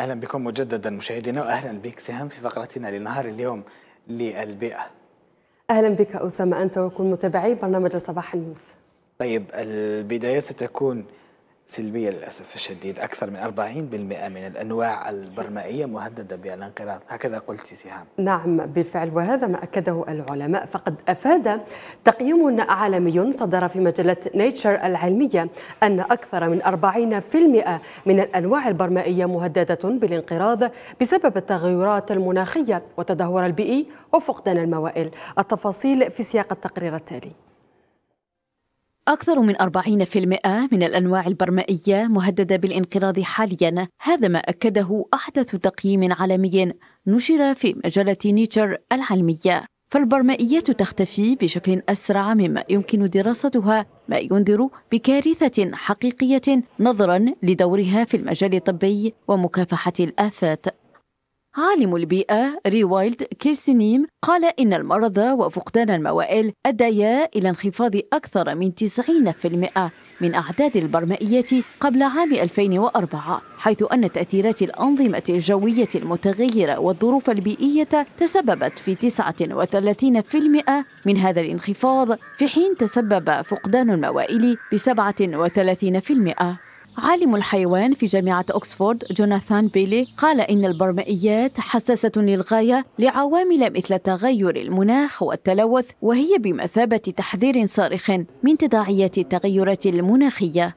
اهلا بكم مجددا مشاهدينا واهلا بك سهام في فقرتنا لنهار اليوم للبيئه. اهلا بك اسامه انت وكل متابعي برنامج صباح النيوز. طيب البدايه ستكون سلبية للأسف الشديد أكثر من 40% من الأنواع البرمائية مهددة بالانقراض هكذا قلت سهام نعم بالفعل وهذا ما أكده العلماء فقد أفاد تقييم عالمي صدر في مجلة نيتشر العلمية أن أكثر من 40% من الأنواع البرمائية مهددة بالانقراض بسبب التغيرات المناخية والتدهور البيئي وفقدان الموائل التفاصيل في سياق التقرير التالي أكثر من 40% من الأنواع البرمائية مهددة بالانقراض حاليا هذا ما أكده أحدث تقييم عالمي نشر في مجلة نيتشر العلمية فالبرمائيات تختفي بشكل أسرع مما يمكن دراستها ما ينذر بكارثة حقيقية نظرا لدورها في المجال الطبي ومكافحة الآفات عالم البيئة ريوايلد كيلسينيم قال إن المرض وفقدان الموائل أديا إلى انخفاض أكثر من 90% من أعداد البرمائيات قبل عام 2004 حيث أن تأثيرات الأنظمة الجوية المتغيرة والظروف البيئية تسببت في 39% من هذا الانخفاض في حين تسبب فقدان الموائل ب 37% عالم الحيوان في جامعة أكسفورد جوناثان بيلي قال إن البرمائيات حساسة للغاية لعوامل مثل تغير المناخ والتلوث وهي بمثابة تحذير صارخ من تداعيات التغيرات المناخية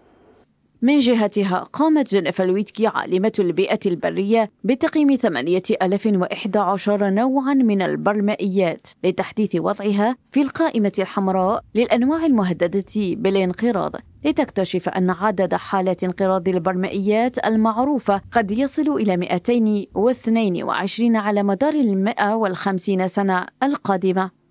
من جهتها قامت جينيفر لويتكي عالمة البيئة البرية بتقييم 8011 نوعا من البرمائيات لتحديث وضعها في القائمة الحمراء للأنواع المهددة بالانقراض لتكتشف أن عدد حالات انقراض البرمائيات المعروفة قد يصل إلى 222 على مدار المئة والخمسين سنة القادمة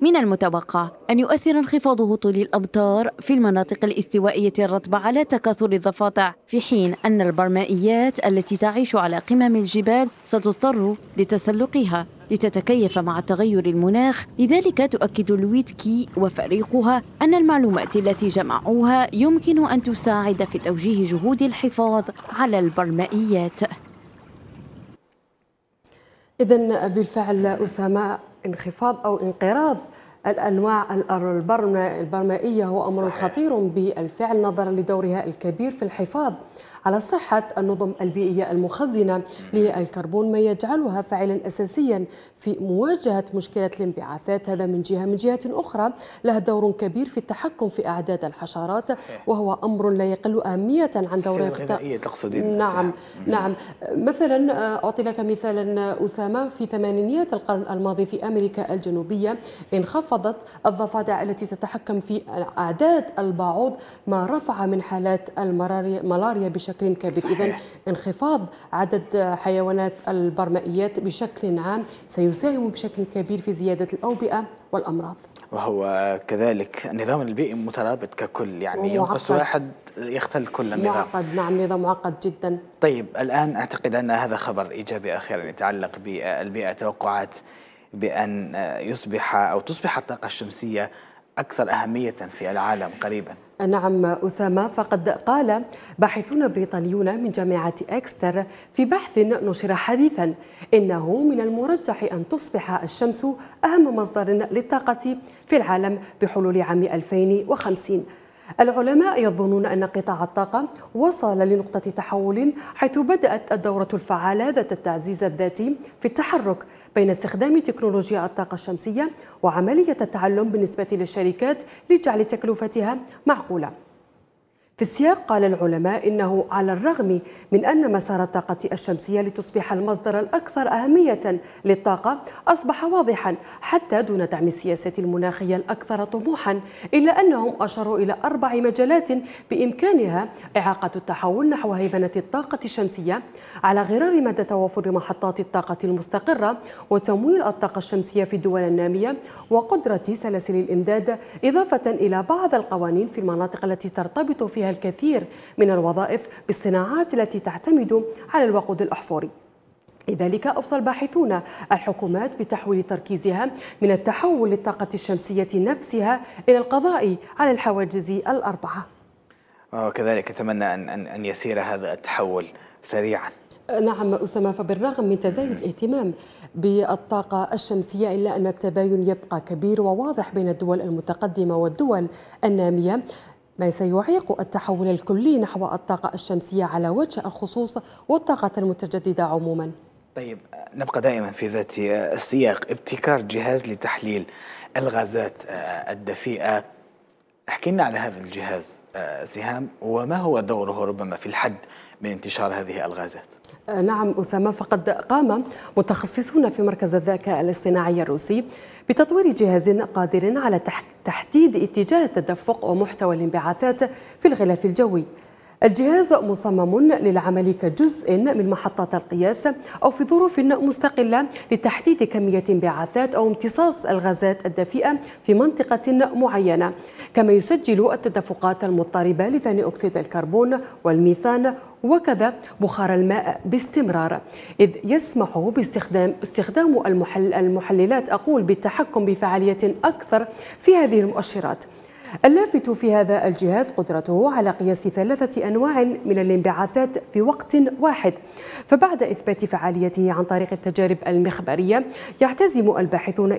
من المتوقع أن يؤثر انخفاض هطول الأمطار في المناطق الاستوائية الرطبة على تكاثر الضفادع في حين أن البرمائيات التي تعيش على قمم الجبال ستضطر لتسلقها لتتكيف مع تغير المناخ لذلك تؤكد لويتكي وفريقها أن المعلومات التي جمعوها يمكن أن تساعد في توجيه جهود الحفاظ على البرمائيات إذا بالفعل أسامة انخفاض أو انقراض الأنواع البرمائية هو أمر صحيح. خطير بالفعل نظرا لدورها الكبير في الحفاظ على صحة النظم البيئية المخزنة للكربون ما يجعلها فاعلا أساسيا في مواجهة مشكلة الانبعاثات هذا من جهة من جهة أخرى لها دور كبير في التحكم في أعداد الحشرات وهو أمر لا يقل أهمية عن دور الغذائية تقصدين نعم نعم مثلا آه، أعطي لك مثالا آه، أسامة في ثمانينيات القرن الماضي في أمريكا الجنوبية انخفضت الضفادع التي تتحكم في أعداد البعوض ما رفع من حالات الملاريا بشكل بشكل كبير إذا انخفاض عدد حيوانات البرمائيات بشكل عام سيساهم بشكل كبير في زيادة الأوبئة والأمراض وهو كذلك النظام البيئي مترابط ككل يعني ينقص واحد يختل كل النظام معقد نعم نظام معقد جدا طيب الآن أعتقد أن هذا خبر إيجابي أخيرا يتعلق بالبيئة توقعات بأن يصبح أو تصبح الطاقة الشمسية أكثر أهمية في العالم قريباً نعم أسامة فقد قال باحثون بريطانيون من جامعة إكستر في بحث نشر حديثا إنه من المرجح أن تصبح الشمس أهم مصدر للطاقة في العالم بحلول عام 2050 العلماء يظنون أن قطاع الطاقة وصل لنقطة تحول حيث بدأت الدورة الفعالة ذات التعزيز الذاتي في التحرك بين استخدام تكنولوجيا الطاقة الشمسية وعملية التعلم بالنسبة للشركات لجعل تكلفتها معقولة في السياق قال العلماء انه على الرغم من ان مسار الطاقه الشمسيه لتصبح المصدر الاكثر اهميه للطاقه اصبح واضحا حتى دون دعم السياسه المناخيه الاكثر طموحا الا انهم اشاروا الى اربع مجالات بامكانها اعاقه التحول نحو هيمنه الطاقه الشمسيه على غرار مدى توافر محطات الطاقه المستقره وتمويل الطاقه الشمسيه في الدول الناميه وقدره سلاسل الامداد اضافه الى بعض القوانين في المناطق التي ترتبط فيها فيها الكثير من الوظائف بالصناعات التي تعتمد على الوقود الأحفوري لذلك أوصى الباحثون الحكومات بتحويل تركيزها من التحول للطاقة الشمسية نفسها إلى القضاء على الحواجز الأربعة وكذلك أتمنى أن, أن يسير هذا التحول سريعاً نعم أسامة فبالرغم من تزايد الاهتمام بالطاقة الشمسية إلا أن التباين يبقى كبير وواضح بين الدول المتقدمة والدول النامية ما سيعيق التحول الكلي نحو الطاقة الشمسية على وجه الخصوص والطاقة المتجددة عموما طيب نبقى دائما في ذات السياق ابتكار جهاز لتحليل الغازات الدفيئة احكي لنا على هذا الجهاز سهام وما هو دوره ربما في الحد من انتشار هذه الغازات آه، نعم أسامة فقد قام متخصصون في مركز الذكاء الاصطناعي الروسي بتطوير جهاز قادر على تحديد اتجاه التدفق ومحتوى الانبعاثات في الغلاف الجوي الجهاز مصمم للعمل كجزء من محطة القياس أو في ظروف مستقلة لتحديد كمية انبعاثات أو امتصاص الغازات الدفيئة في منطقة معينة كما يسجل التدفقات المضطربة لثاني أكسيد الكربون والميثان وكذا بخار الماء باستمرار إذ يسمح باستخدام استخدام المحل المحللات أقول بالتحكم بفعالية أكثر في هذه المؤشرات اللافت في هذا الجهاز قدرته على قياس ثلاثة أنواع من الانبعاثات في وقت واحد فبعد إثبات فعاليته عن طريق التجارب المخبرية يعتزم الباحثون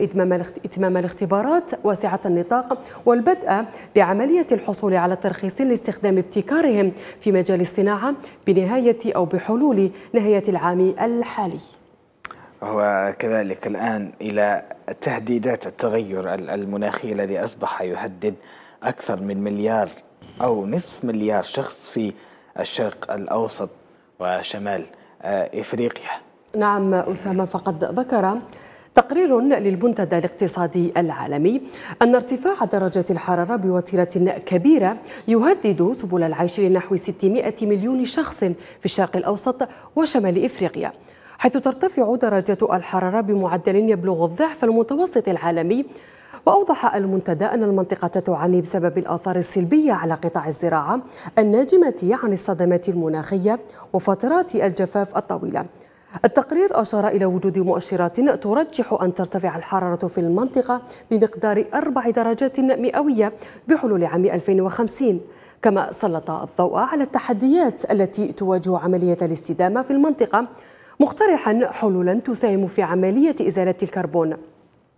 إتمام الاختبارات واسعة النطاق والبدء بعملية الحصول على ترخيص لاستخدام ابتكارهم في مجال الصناعة بنهاية أو بحلول نهاية العام الحالي وكذلك الآن إلى تهديدات التغير المناخي الذي أصبح يهدد أكثر من مليار أو نصف مليار شخص في الشرق الأوسط وشمال آه، إفريقيا نعم أسامة فقد ذكر تقرير للمنتدى الاقتصادي العالمي أن ارتفاع درجة الحرارة بوتيرة كبيرة يهدد سبل العيش لنحو 600 مليون شخص في الشرق الأوسط وشمال إفريقيا حيث ترتفع درجة الحرارة بمعدل يبلغ الضعف المتوسط العالمي وأوضح المنتدى أن المنطقة تعاني بسبب الآثار السلبية على قطاع الزراعة الناجمة عن الصدمات المناخية وفترات الجفاف الطويلة التقرير أشار إلى وجود مؤشرات ترجح أن ترتفع الحرارة في المنطقة بمقدار أربع درجات مئوية بحلول عام 2050 كما سلط الضوء على التحديات التي تواجه عملية الاستدامة في المنطقة مقترحا حلولا تساهم في عملية إزالة الكربون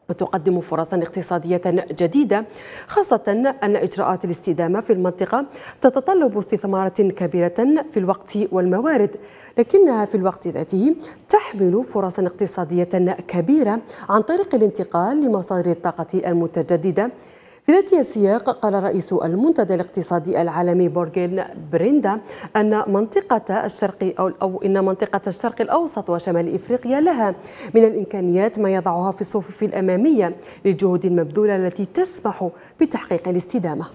وتقدم فرصا اقتصادية جديدة خاصة أن إجراءات الاستدامة في المنطقة تتطلب استثمارات كبيرة في الوقت والموارد لكنها في الوقت ذاته تحمل فرصا اقتصادية كبيرة عن طريق الانتقال لمصادر الطاقة المتجددة في ذات السياق قال رئيس المنتدى الاقتصادي العالمي بورغين بريندا أن منطقة الشرق أو, أو إن منطقة الشرق الأوسط وشمال إفريقيا لها من الإمكانيات ما يضعها في الصفوف الأمامية للجهود المبذولة التي تسمح بتحقيق الاستدامة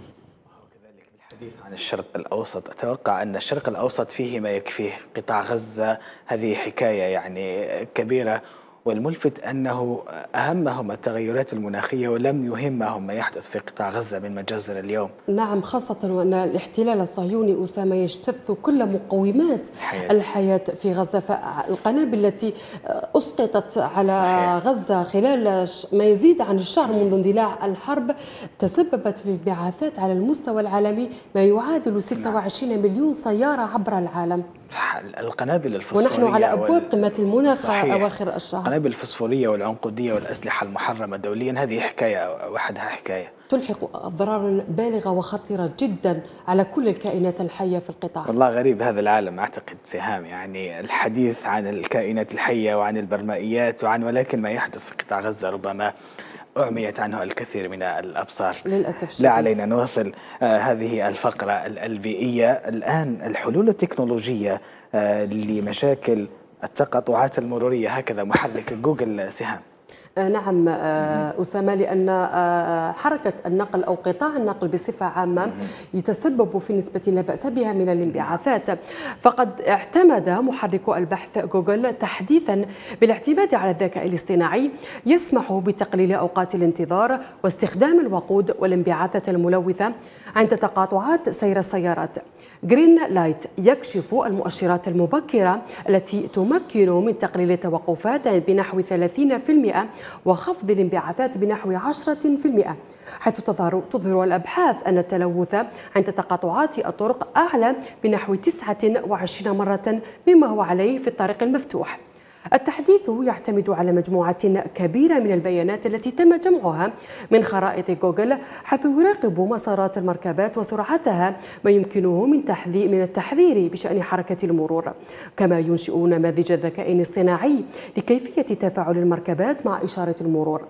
الحديث عن الشرق الأوسط أتوقع أن الشرق الأوسط فيه ما يكفيه قطاع غزة هذه حكاية يعني كبيرة والملفت أنه أهمهم التغيرات المناخية ولم يهمهم ما يحدث في قطاع غزة من مجازر اليوم نعم خاصة وأن الاحتلال الصهيوني أسامة يجتث كل مقومات حياتي. الحياة في غزة فالقنابل التي أسقطت على صحيح. غزة خلال ما يزيد عن الشهر منذ اندلاع الحرب تسببت في بعثات على المستوى العالمي ما يعادل 26 نعم. مليون سيارة عبر العالم القنابل الفسفورية ونحن على أبواب قمة المناخ أواخر الشهر القنابل الفسفورية والعنقودية والأسلحة المحرمة دوليا هذه حكاية وحدها حكاية تلحق أضرارا بالغة وخطيرة جدا على كل الكائنات الحية في القطاع والله غريب هذا العالم أعتقد سهام يعني الحديث عن الكائنات الحية وعن البرمائيات وعن ولكن ما يحدث في قطاع غزة ربما أعميت عنه الكثير من الأبصار للأسف شديد. لا علينا نواصل آه، هذه الفقرة البيئية الآن الحلول التكنولوجية آه، لمشاكل التقاطعات المرورية هكذا محرك جوجل سهام آه، نعم آه، أسامة لأن آه، حركة النقل أو قطاع النقل بصفة عامة يتسبب في نسبة لا بأس بها من الانبعاثات فقد اعتمد محرك البحث جوجل تحديثا بالاعتماد على الذكاء الاصطناعي يسمح بتقليل أوقات الانتظار واستخدام الوقود والانبعاثات الملوثة عند تقاطعات سير السيارات جرين لايت يكشف المؤشرات المبكرة التي تمكن من تقليل التوقفات بنحو 30% وخفض الانبعاثات بنحو 10% حيث تظهر تظهر الأبحاث أن التلوث عند تقاطعات الطرق أعلى بنحو 29 مرة مما هو عليه في الطريق المفتوح التحديث يعتمد على مجموعة كبيرة من البيانات التي تم جمعها من خرائط جوجل حيث يراقب مسارات المركبات وسرعتها ما يمكنه من تحذير من التحذير بشأن حركة المرور كما ينشئ نماذج ذكاء اصطناعي لكيفية تفاعل المركبات مع إشارة المرور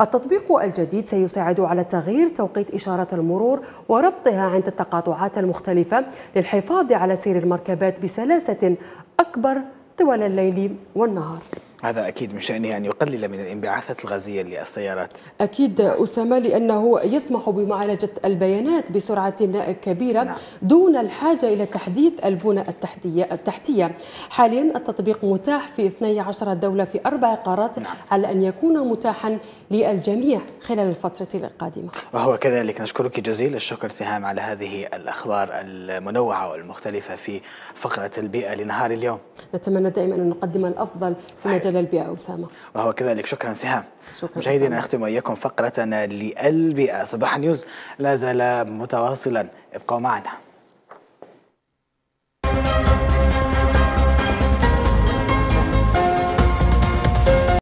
التطبيق الجديد سيساعد على تغيير توقيت إشارة المرور وربطها عند التقاطعات المختلفة للحفاظ على سير المركبات بسلاسة أكبر طوال الليل والنهار هذا أكيد من شأنه أن يقلل من الانبعاثات الغازية للسيارات أكيد أسامة لأنه يسمح بمعالجة البيانات بسرعة كبيرة نعم. دون الحاجة إلى تحديث البنى التحتية, التحتية حاليا التطبيق متاح في 12 دولة في أربع قارات نعم. على أن يكون متاحا للجميع خلال الفترة القادمة وهو كذلك نشكرك جزيل الشكر سهام على هذه الأخبار المنوعة والمختلفة في فقرة البيئة لنهار اليوم نتمنى دائما أن نقدم الأفضل سنجل إلى أسامة وهو كذلك شكرا سهام شكرا مشاهدينا نختم وإياكم فقرتنا للبيئة صباح نيوز لا زال متواصلا ابقوا معنا